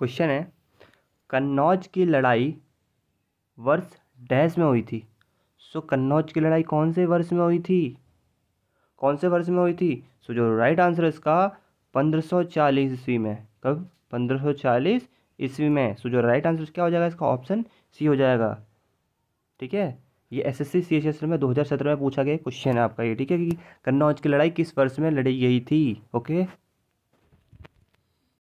question है कन्नौज की लड़ाई वर्ष डैश में हुई थी सो कन्नौज की लड़ाई कौन से वर्ष में हुई थी कौन से वर्ष में हुई थी सो जो राइट आंसर है इसका चालीस ईस्वी में कब चालीस ईस्वी में सो जो राइट आंसर क्या हो जाएगा इसका ऑप्शन सी हो जाएगा ठीक है ये S S C C H S L 2017 में पूछा गया क्वेश्चन है आपका ये ठीक है कि कन्नौज की लड़ाई किस वर्ष में लड़ी गई थी ओके